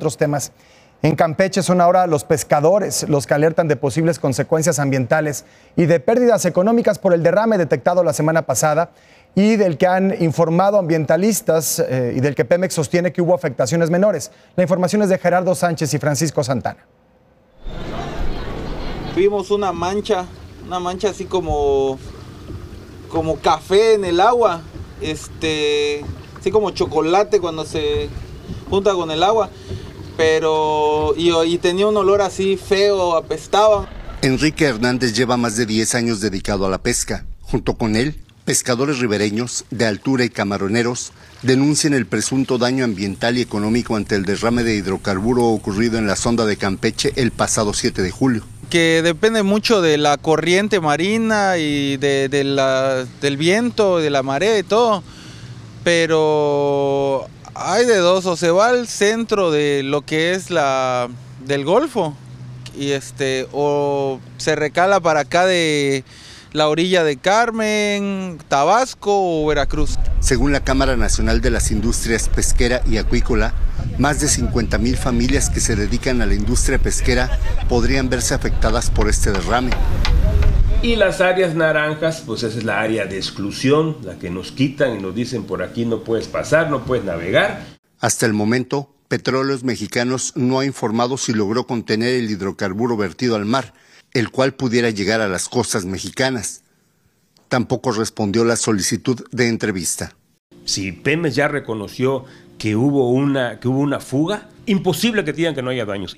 otros temas. En Campeche son ahora los pescadores los que alertan de posibles consecuencias ambientales y de pérdidas económicas por el derrame detectado la semana pasada y del que han informado ambientalistas eh, y del que Pemex sostiene que hubo afectaciones menores. La información es de Gerardo Sánchez y Francisco Santana. Vimos una mancha, una mancha así como, como café en el agua, este, así como chocolate cuando se junta con el agua pero y, tenía un olor así feo, apestaba. Enrique Hernández lleva más de 10 años dedicado a la pesca. Junto con él, pescadores ribereños de altura y camaroneros denuncian el presunto daño ambiental y económico ante el derrame de hidrocarburo ocurrido en la sonda de Campeche el pasado 7 de julio que depende mucho de la corriente marina y de, de la, del viento, de la marea y todo. Pero hay de dos, o se va al centro de lo que es la del Golfo y este o se recala para acá de la orilla de Carmen, Tabasco o Veracruz. Según la Cámara Nacional de las Industrias Pesquera y Acuícola, más de 50.000 familias que se dedican a la industria pesquera podrían verse afectadas por este derrame. Y las áreas naranjas, pues esa es la área de exclusión, la que nos quitan y nos dicen por aquí no puedes pasar, no puedes navegar. Hasta el momento, Petróleos Mexicanos no ha informado si logró contener el hidrocarburo vertido al mar, el cual pudiera llegar a las costas mexicanas. Tampoco respondió la solicitud de entrevista. Si Pemex ya reconoció que hubo una, que hubo una fuga, imposible que digan que no haya daños.